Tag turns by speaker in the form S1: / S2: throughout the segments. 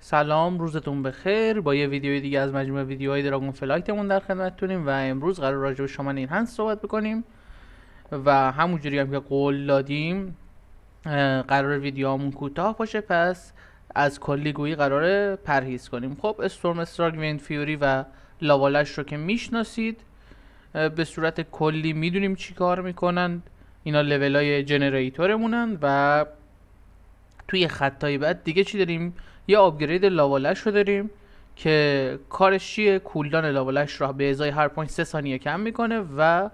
S1: سلام روزتون بخیر با یه ویدیو دیگه از مجموعه ویدیوهای دراگون فلایتمون در خدمتتونیم و امروز قرار راجع به شامن این هنس صحبت بکنیم و همونجوری هم که قول دادیم قرار ویدیوامون کوتاه باشه پس از کلی گویی قرار پرهیز کنیم خب استورم استراگ ویند فیوری و لاوالش رو که میشناسید به صورت کلی میدونیم چی کار میکنند اینا لول های جنریتورمونن و توی خطای بعد دیگه چی داریم یه آپگرید لاوالش رو داریم که کارش چیه کولدان لاوالش را به ازای هر پوینت 3 ثانیه کم میکنه و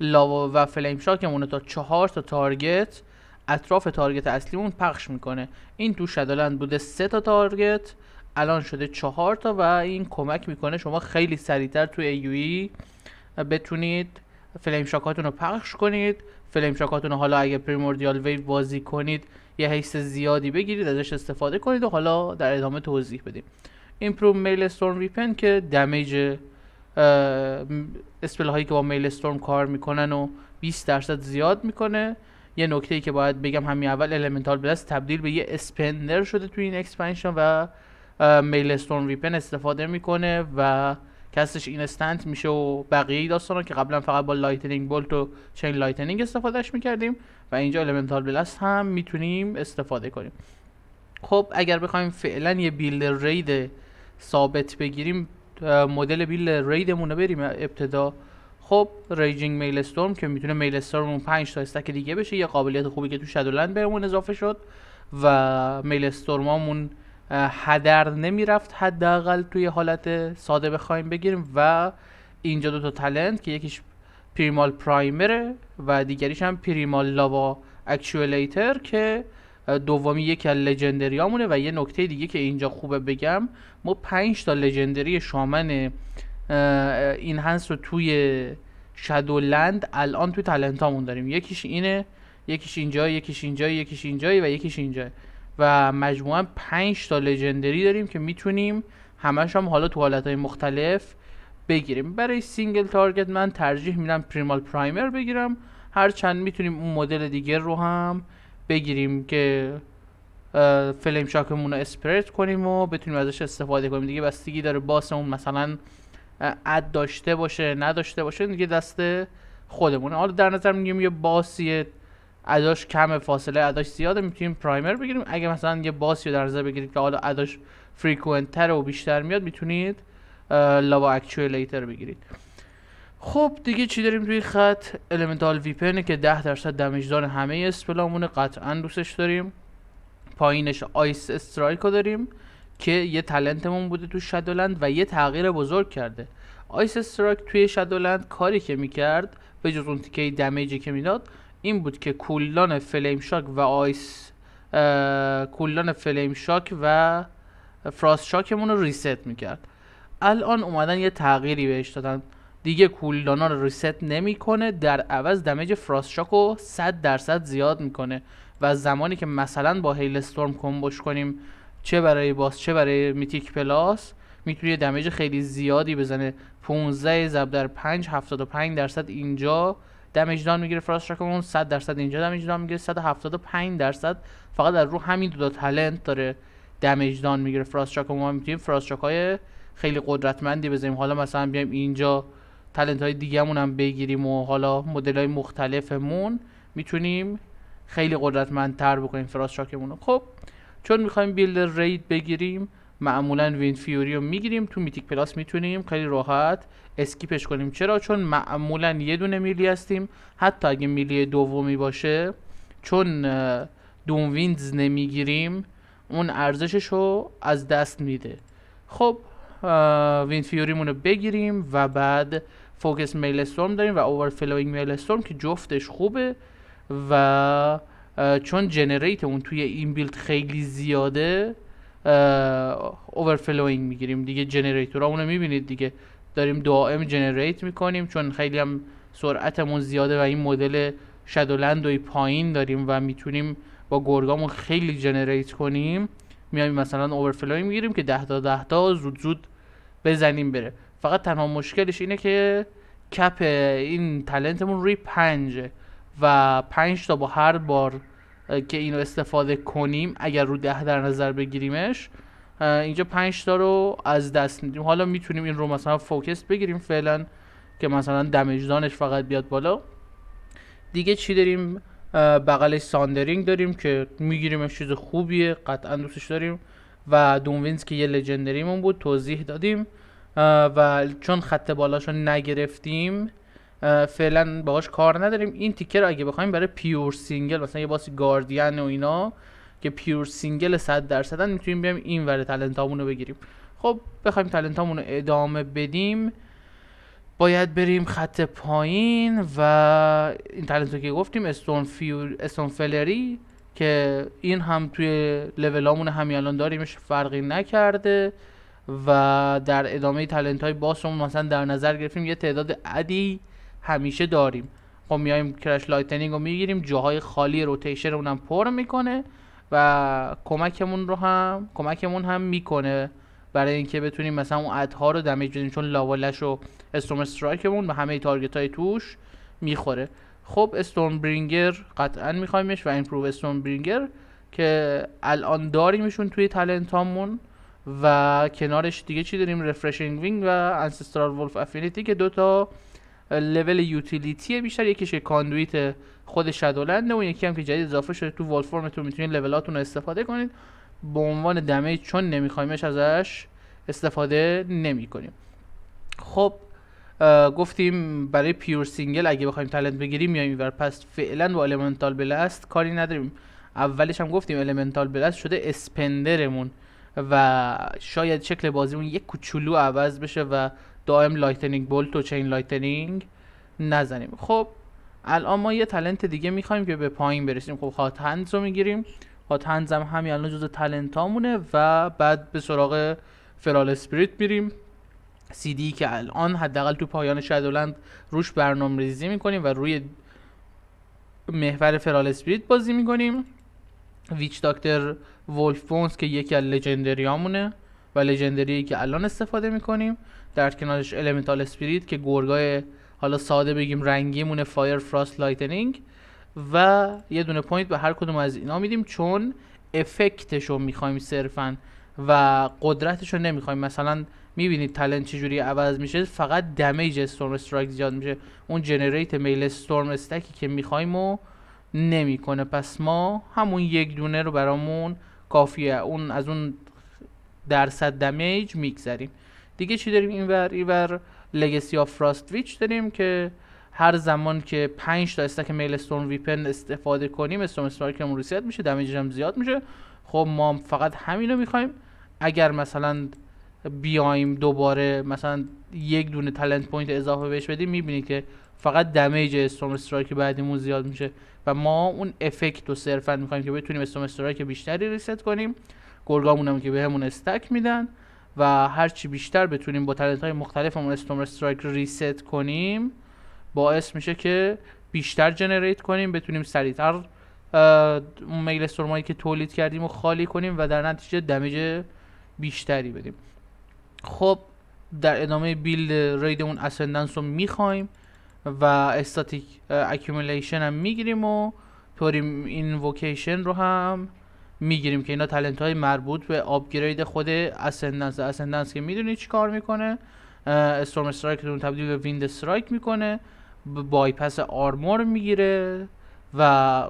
S1: لاوا و فلیم شاکمون تا چهار تا تارگت اطراف تارگت اصلیمون پخش میکنه این تو شدالند بوده سه تا تارگت الان شده چهار تا و این کمک میکنه شما خیلی سریعتر تو ای e بتونید فلیم شاکاتون رو پخش کنید فلیم شاکاتون رو حالا اگه پریموردیال ویو بازی کنید یه حیث زیادی بگیرید ازش استفاده کنید و حالا در ادامه توضیح بدیم ایمپروو میل استورم ویپن که دمیج اسپل هایی که با میل استورم کار میکنن و 20 درصد زیاد میکنه یه نکته ای که باید بگم همین اول الیمنتال بلست تبدیل به یه اسپندر شده توی این اکسپنشن و میل استورم ریپن استفاده میکنه و این استنت میشه و بقیه داستانا که قبلا فقط با لایتنینگ بولت و چین لایتنینگ استفادهش میکردیم و اینجا المنتال بلست هم میتونیم استفاده کنیم خب اگر بخوایم فعلا یه بیلد رید ثابت بگیریم مدل بیل ریدمون رو بریم ابتدا خب ریجینگ میل استورم که میتونه میل استورم 5 تا استک دیگه بشه یه قابلیت خوبی که تو شادولند بهمون اضافه شد و میل استورمامون هدر نمیرفت حداقل توی حالت ساده بخوایم بگیریم و اینجا دو تا تلنت که یکیش پریمال پرایمره و دیگریش هم پریمال لاوا اکچوالیتر که دومی یکی از لژندریامونه و یه نکته دیگه که اینجا خوبه بگم ما 5 تا لژندری شامن این رو توی شادولند الان توی تلنتامون داریم یکیش اینه یکیش اینجا یکیش اینجا یکیش اینجا و یکیش اینجا و مجموعا 5 تا لژندری داریم که میتونیم همش هم حالا تو حالت های مختلف بگیریم برای سینگل تارگت من ترجیح میدم پریمال پرایمر بگیرم هر چند میتونیم اون مدل دیگه رو هم بگیریم که فلیم شاکمون رو اسپریت کنیم و بتونیم ازش استفاده کنیم دیگه بستگی داره باسمون مثلا اد داشته باشه نداشته باشه دیگه دست خودمونه حالا در نظر میگیم یه باسیه اداش کم فاصله اداش زیاده میتونیم پرایمر بگیریم اگه مثلا یه باسی رو در نظر بگیرید که حالا اداش فریکونت تر و بیشتر میاد میتونید لاوا لیتر بگیرید خب دیگه چی داریم توی خط المنتال ویپن که 10 درصد دار همه اسپلامون قطعا دوستش داریم پایینش آیس استرایک داریم که یه تلنتمون بوده تو شادولند و یه تغییر بزرگ کرده آیس استرایک توی شادولند کاری که میکرد به جز اون تیکه دمیجی که میداد این بود که کولان فلیم شاک و آیس کولان فلیم شاک و فراست شاکمون رو ریست میکرد الان اومدن یه تغییری بهش دادن دیگه کولدانا رو ریست نمیکنه در عوض دمیج فراست شاک رو 100 درصد زیاد میکنه و زمانی که مثلا با هیل استورم کمبوش کنیم چه برای باس چه برای میتیک پلاس میتونه دمیج خیلی زیادی بزنه 15 ضرب در 5 75 درصد اینجا دمیج دان میگیره فراست 100 درصد اینجا دمیج دان میگیره 175 درصد فقط از رو همین دو تلنت داره دمیج دان میگیره فراست میتونیم فراست های خیلی قدرتمندی بزنیم حالا مثلا بیایم اینجا تلنت های دیگهمون هم بگیریم و حالا مدل های مختلفمون میتونیم خیلی قدرتمندتر بکنیم فراست خب چون میخوایم بیلد رید بگیریم معمولا وین فیوری رو میگیریم تو میتیک پلاس میتونیم خیلی راحت اسکیپش کنیم چرا چون معمولا یه دونه میلی هستیم حتی اگه میلی دومی باشه چون دون ویندز نمیگیریم اون ارزشش رو از دست میده خب وین فیوریمون رو بگیریم و بعد فوکس میل داریم و فلوینگ میل استورم که جفتش خوبه و چون جنریت اون توی این بیلد خیلی زیاده اوورفلوینگ میگیریم دیگه جنریتور رو میبینید دیگه داریم دائم جنریت میکنیم چون خیلی هم سرعتمون زیاده و این مدل شدولند پایین داریم و میتونیم با گرگامون خیلی جنریت کنیم میایم مثلا اوورفلوینگ میگیریم که 10 تا 10 تا زود زود بزنیم بره فقط تنها مشکلش اینه که کپ این تلنتمون روی پنجه و 5 تا با هر بار که اینو استفاده کنیم اگر رو ده در نظر بگیریمش اینجا 5 تا رو از دست میدیم حالا میتونیم این رو مثلا فوکس بگیریم فعلا که مثلا دمیج دانش فقط بیاد بالا دیگه چی داریم بغلش ساندرینگ داریم که میگیریمش چیز خوبیه قطعا دوستش داریم و دونوینز که یه لژندریمون بود توضیح دادیم و چون خط بالاش رو نگرفتیم فعلا باهاش کار نداریم این تیکر اگه بخوایم برای پیور سینگل مثلا یه باسی گاردین و اینا که پیور سینگل 100 درصد میتونیم بیام این ور تالنتامونو رو بگیریم خب بخوایم تالنتامونو ادامه بدیم باید بریم خط پایین و این تلنت که گفتیم استون, فیور، استون فلری که این هم توی لولامون همی الان داریمش فرقی نکرده و در ادامه تلنت های باسمون مثلا در نظر گرفتیم یه تعداد عدی همیشه داریم خب میایم کرش لایتنینگ رو میگیریم جاهای خالی روتیشن اونم پر میکنه و کمکمون رو هم کمکمون هم میکنه برای اینکه بتونیم مثلا اون ادها رو دمیج بدیم چون لاوالش و استورم استرایکمون به همه تارگت های توش میخوره خب استورم برینگر قطعا میخوایمش و پرو استورم برینگر که الان داریمشون توی هامون و کنارش دیگه چی داریم رفرشینگ وینگ و انسسترال ولف افینیتی که دوتا لول یوتیلیتی بیشتر یکیش کاندویت خود شادولند و یکی هم که جدید اضافه شده تو وال فرمتون میتونید لولاتون رو استفاده کنید به عنوان دمیج چون نمیخوایمش ازش استفاده نمی کنیم خب گفتیم برای پیور سینگل اگه بخوایم تالنت بگیریم میایم اینور پس فعلا با المنتال بلاست کاری نداریم اولش هم گفتیم المنتال بلاست شده اسپندرمون و شاید شکل بازیمون یک کوچولو عوض بشه و دائم لایتنینگ بولت و چین لایتنینگ نزنیم خب الان ما یه تلنت دیگه میخوایم که به پایین برسیم خب هات هندز رو میگیریم هات هندز هم همین الان جزو تلنت و بعد به سراغ فرال اسپریت میریم دی که الان حداقل تو پایان شدولند روش برنامه ریزی میکنیم و روی محور فرال اسپریت بازی میکنیم ویچ داکتر وولف که یکی از لژندریامونه و لژندری که الان استفاده میکنیم در کنارش المنتال اسپریت که گرگای حالا ساده بگیم رنگی فایر فراست لایتنینگ و یه دونه پوینت به هر کدوم از اینا میدیم چون افکتش رو میخوایم صرفا و قدرتش رو نمیخوایم مثلا میبینید تلنت چجوری عوض میشه فقط دمیج استورم استرایک زیاد میشه اون جنریت میل استورم استکی که میخوایم و نمیکنه پس ما همون یک دونه رو برامون کافیه اون از اون درصد دمیج میگذریم دیگه چی داریم این ور لگسی آف فراستویچ داریم که هر زمان که 5 تا استک استون ویپن استفاده کنیم استون استرایکمون ریسیت میشه دمیجش هم زیاد میشه خب ما فقط همینو میخوایم اگر مثلا بیایم دوباره مثلا یک دونه تلنت پوینت اضافه بهش بدیم میبینید که فقط دمیج استوم استرایک بعدیمون زیاد میشه و ما اون افکت رو صرفا میخوایم که بتونیم استون استرایک بیشتری ریسیت کنیم گرگامون هم که بهمون به استک میدن و هر چی بیشتر بتونیم با تلنت های مختلفمون استوم استرایک ریست کنیم باعث میشه که بیشتر جنریت کنیم بتونیم سریعتر اون میل استورمایی که تولید کردیم و خالی کنیم و در نتیجه دمیج بیشتری بدیم خب در ادامه بیلد رید اون اسندنس رو میخوایم و استاتیک اکیومولیشن هم میگیریم و طوری این ووکیشن رو هم میگیریم که اینا تلنت های مربوط به آپگرید خود اسندنس اسندنس که میدونی چی کار میکنه استورم استرایک تبدیل به ویند استرایک میکنه بایپس آرمور میگیره و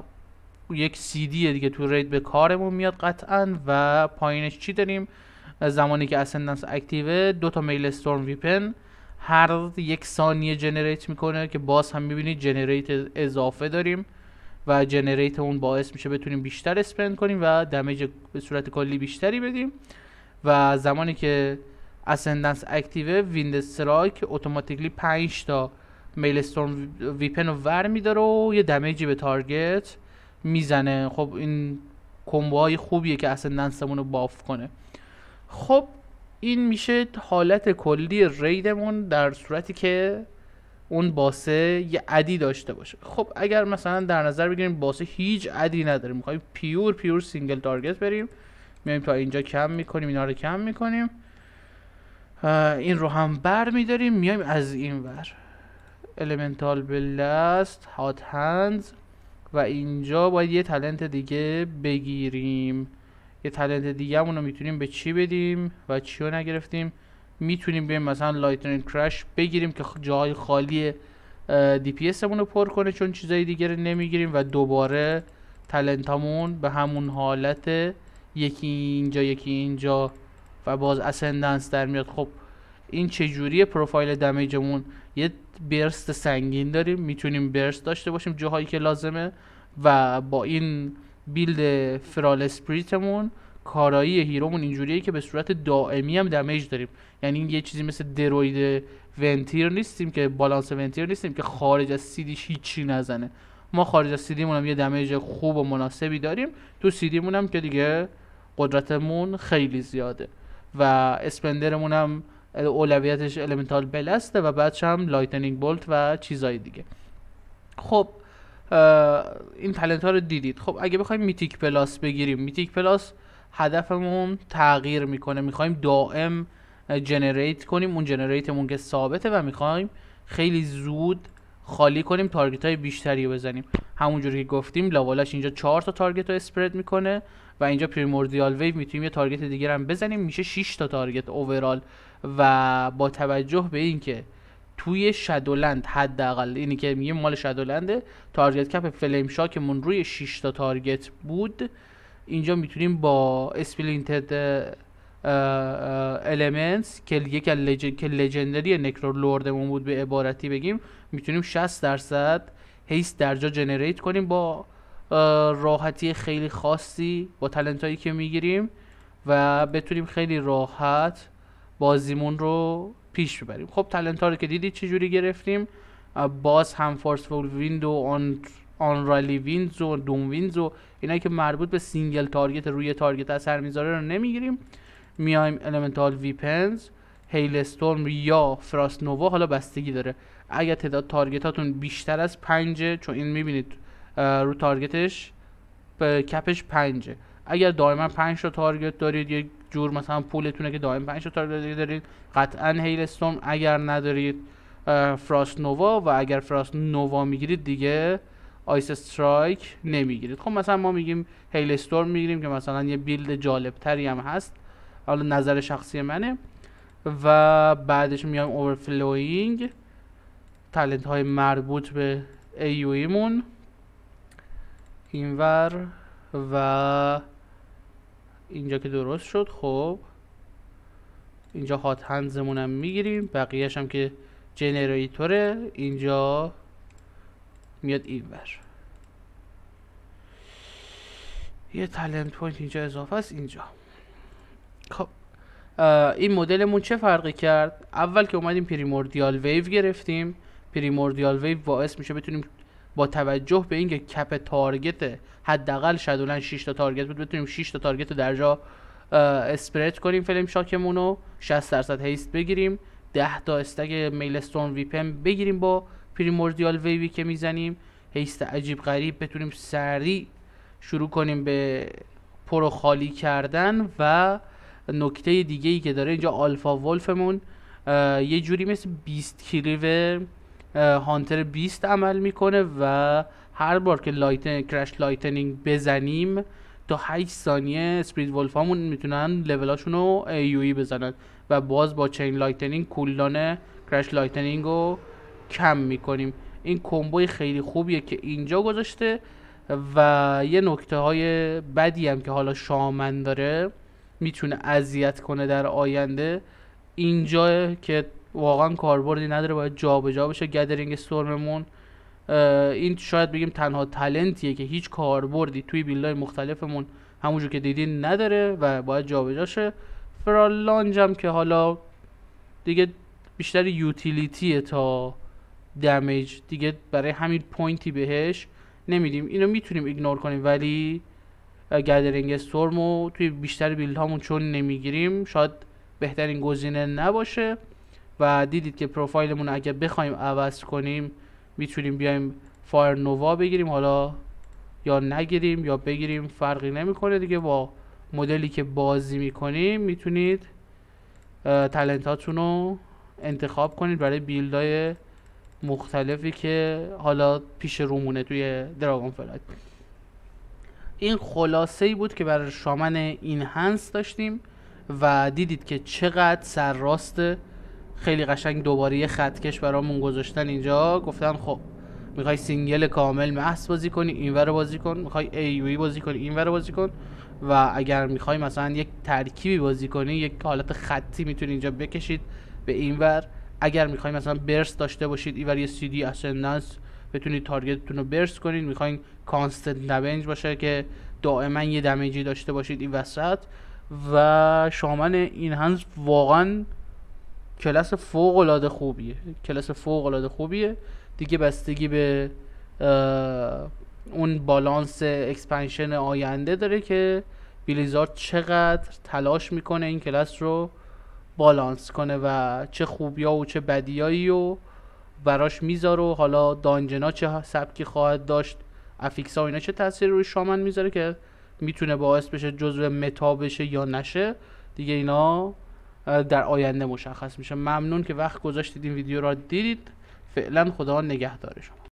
S1: یک سی دیه دیگه تو رید به کارمون میاد قطعا و پایینش چی داریم زمانی که اسندنس اکتیوه دو تا میل استورم ویپن هر یک ثانیه جنریت میکنه که باز هم میبینید جنریت اضافه داریم و جنریت اون باعث میشه بتونیم بیشتر اسپند کنیم و دمیج به صورت کلی بیشتری بدیم و زمانی که اسندنس اکتیو ویند استرایک اتوماتیکلی 5 تا میل استورم ویپن رو ور میداره و یه دمیجی به تارگت میزنه خب این کمبوهای خوبیه که اسندنسمون رو باف کنه خب این میشه حالت کلی ریدمون در صورتی که اون باسه یه عدی داشته باشه خب اگر مثلا در نظر بگیریم باسه هیچ عدی نداره میخوایم پیور پیور سینگل تارگت بریم میایم تا اینجا کم میکنیم اینا رو کم میکنیم این رو هم بر میداریم میایم از این ور المنتال بلست هات هندز و اینجا باید یه تلنت دیگه بگیریم یه تلنت دیگه رو میتونیم به چی بدیم و چی رو نگرفتیم میتونیم بیایم مثلا لایتنینگ کرش بگیریم که جای خالی دی پی رو پر کنه چون چیزای دیگه نمیگیریم و دوباره تلنتامون به همون حالت یکی اینجا یکی اینجا و باز اسندنس در میاد خب این جوریه پروفایل دمیجمون یه برست سنگین داریم میتونیم برست داشته باشیم جاهایی که لازمه و با این بیلد فرال اسپریتمون کارایی هیرومون اینجوریه که به صورت دائمی هم دمیج داریم یعنی این یه چیزی مثل دروید ونتیر نیستیم که بالانس ونتیر نیستیم که خارج از سیدیش هیچی نزنه ما خارج از سیدیمون هم یه دمیج خوب و مناسبی داریم تو سیدیمون هم که دیگه قدرتمون خیلی زیاده و اسپندرمون هم اولویتش المنتال بلسته و بعدش هم لایتنینگ بولت و چیزای دیگه خب این تلنت ها رو دیدید خب اگه بخوایم میتیک پلاس بگیریم میتیک پلاس هدفمون تغییر میکنه میخوایم دائم جنریت کنیم اون جنریتمون که ثابته و میخوایم خیلی زود خالی کنیم تارگت های بیشتری رو بزنیم همونجوری که گفتیم لاوالاش اینجا 4 تا تارگت رو اسپرد میکنه و اینجا پریموردیال ویو میتونیم یه تارگت دیگه هم بزنیم میشه 6 تا تارگت اوورال و با توجه به اینکه توی شادولند حداقل اینی که میگه مال شادولنده تارگت کپ فلیم شاکمون روی 6 تا تارگت بود اینجا میتونیم با اسپلینتد المنتس که یک که لژندری نکرو لوردمون بود به عبارتی بگیم میتونیم 60 درصد هیس درجا جنریت کنیم با راحتی خیلی خاصی با تلنت هایی که میگیریم و بتونیم خیلی راحت بازیمون رو پیش ببریم خب تلنت ها رو که دیدید چجوری گرفتیم باز هم فورسفول ویندو آن آن رالی وینز و دوم وینز و اینا که مربوط به سینگل تارگت روی تارگت هر میذاره رو نمیگیریم میایم المنتال ویپنز استورم یا فراست نووا حالا بستگی داره اگر تعداد تارگت هاتون بیشتر از پنجه چون این میبینید رو تارگتش به کپش پنجه اگر دائما پنج تا تارگت دارید یه جور مثلا پولتونه که دائما پنج تا تارگت دارید قطعا استورم اگر ندارید فراست نووا و اگر فراست نووا میگیرید دیگه آیس استرایک نمیگیرید خب مثلا ما میگیم هیل استورم میگیریم که مثلا یه بیلد جالب تری هم هست حالا نظر شخصی منه و بعدش میایم اورفلوینگ تلنت های مربوط به ای مون اینور و اینجا که درست شد خب اینجا هات هندزمون هم میگیریم بقیهش هم که جنریتوره اینجا میاد این بر یه تالنت پوینت اینجا اضافه است اینجا خب این مدلمون چه فرقی کرد اول که اومدیم پریموردیال ویو گرفتیم پریموردیال ویو باعث میشه بتونیم با توجه به اینکه کپ تارگت حداقل شدولن 6 تا تارگت بود بتونیم 6 تا تارگت رو جا اسپرد کنیم فلم شاکمون رو 60 درصد هیست بگیریم 10 تا استگ میلستون ویپن بگیریم با پریموردیال ویوی که میزنیم هیست عجیب غریب بتونیم سریع شروع کنیم به پرو خالی کردن و نکته دیگه ای که داره اینجا آلفا ولفمون یه جوری مثل 20 کلیو هانتر 20 عمل میکنه و هر بار که لایتن کرش لایتنینگ بزنیم تا 8 ثانیه ولف همون میتونن هاشون رو ای بزنن و باز با چین لایتنینگ کولدان کرش لایتنینگ رو کم میکنیم این کمبوی خیلی خوبیه که اینجا گذاشته و یه نکته های بدی هم که حالا شامن داره میتونه اذیت کنه در آینده اینجا که واقعا کاربردی نداره باید جابجا جا بشه گدرینگ استورممون این شاید بگیم تنها تلنتیه که هیچ کاربردی توی بیلدهای مختلفمون همونجور که دیدین نداره و باید جابجا شه لانج هم که حالا دیگه بیشتر یوتیلیتیه تا دمیج دیگه برای همین پوینتی بهش نمیدیم اینو میتونیم ایگنور کنیم ولی گدرینگ استورم رو توی بیشتر بیلد هامون چون نمیگیریم شاید بهترین گزینه نباشه و دیدید که پروفایلمون اگه بخوایم عوض کنیم میتونیم بیایم فایر نووا بگیریم حالا یا نگیریم یا بگیریم فرقی نمیکنه دیگه با مدلی که بازی میکنیم میتونید تلنت رو انتخاب کنید برای بیلدای مختلفی که حالا پیش رومونه توی دراگون فلایت این خلاصه ای بود که برای شامن این هنس داشتیم و دیدید که چقدر راست خیلی قشنگ دوباره یه خطکش برامون گذاشتن اینجا گفتن خب میخوای سینگل کامل محض بازی کنی این ور بازی کن میخوای ایوی e بازی کنی این ور بازی کن و اگر میخوای مثلا یک ترکیبی بازی کنی یک حالت خطی میتونی اینجا بکشید به اینور اگر میخواین مثلا برس داشته باشید ایور یه سی دی اسندنس بتونید تارگتتون رو برس کنید میخواین کانستنت دمیج باشه که دائما یه دمیجی داشته باشید این وسط و شامن این هنز واقعا کلاس فوق العاده خوبیه کلاس فوق خوبیه دیگه بستگی به اون بالانس اکسپنشن آینده داره که بلیزارد چقدر تلاش میکنه این کلاس رو بالانس کنه و چه خوبیا و چه بدیایی و براش میذاره و حالا دانجنا چه سبکی خواهد داشت افیکس ها و اینا چه تاثیری روی شامن میذاره که میتونه باعث بشه جزو متا بشه یا نشه دیگه اینا در آینده مشخص میشه ممنون که وقت گذاشتید این ویدیو را دیدید فعلا خدا نگهدار شما